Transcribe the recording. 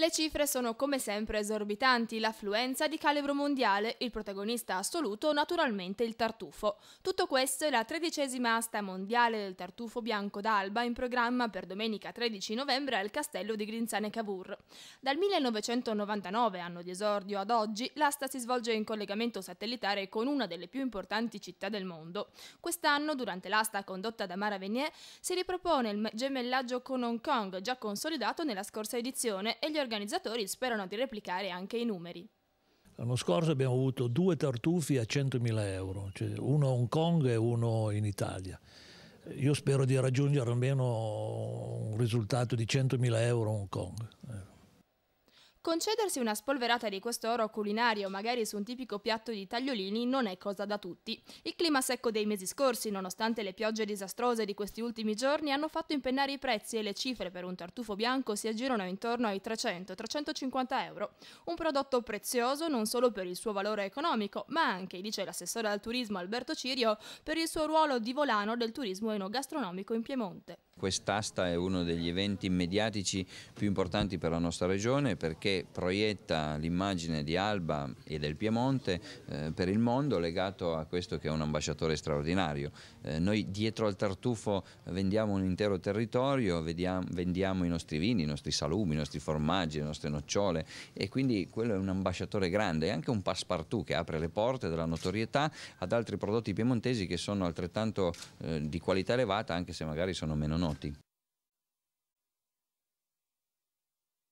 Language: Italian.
Le cifre sono come sempre esorbitanti, l'affluenza di calibro mondiale, il protagonista assoluto naturalmente il tartufo. Tutto questo è la tredicesima asta mondiale del tartufo bianco d'alba in programma per domenica 13 novembre al castello di Grinzane Cavour. Dal 1999, anno di esordio, ad oggi l'asta si svolge in collegamento satellitare con una delle più importanti città del mondo. Quest'anno, durante l'asta condotta da Mara Venier, si ripropone il gemellaggio con Hong Kong, già consolidato nella scorsa edizione, e gli organizzatori sperano di replicare anche i numeri. L'anno scorso abbiamo avuto due tartufi a 100.000 euro, cioè uno a Hong Kong e uno in Italia. Io spero di raggiungere almeno un risultato di 100.000 euro a Hong Kong. Concedersi una spolverata di questo oro culinario, magari su un tipico piatto di tagliolini, non è cosa da tutti. Il clima secco dei mesi scorsi, nonostante le piogge disastrose di questi ultimi giorni, hanno fatto impennare i prezzi e le cifre per un tartufo bianco si aggirano intorno ai 300-350 euro. Un prodotto prezioso non solo per il suo valore economico, ma anche, dice l'assessore al turismo Alberto Cirio, per il suo ruolo di volano del turismo enogastronomico in Piemonte. Quest'asta è uno degli eventi mediatici più importanti per la nostra regione perché proietta l'immagine di Alba e del Piemonte eh, per il mondo legato a questo che è un ambasciatore straordinario. Eh, noi dietro al tartufo vendiamo un intero territorio, vediamo, vendiamo i nostri vini, i nostri salumi, i nostri formaggi, le nostre nocciole e quindi quello è un ambasciatore grande, è anche un passepartout che apre le porte della notorietà ad altri prodotti piemontesi che sono altrettanto eh, di qualità elevata anche se magari sono meno noti.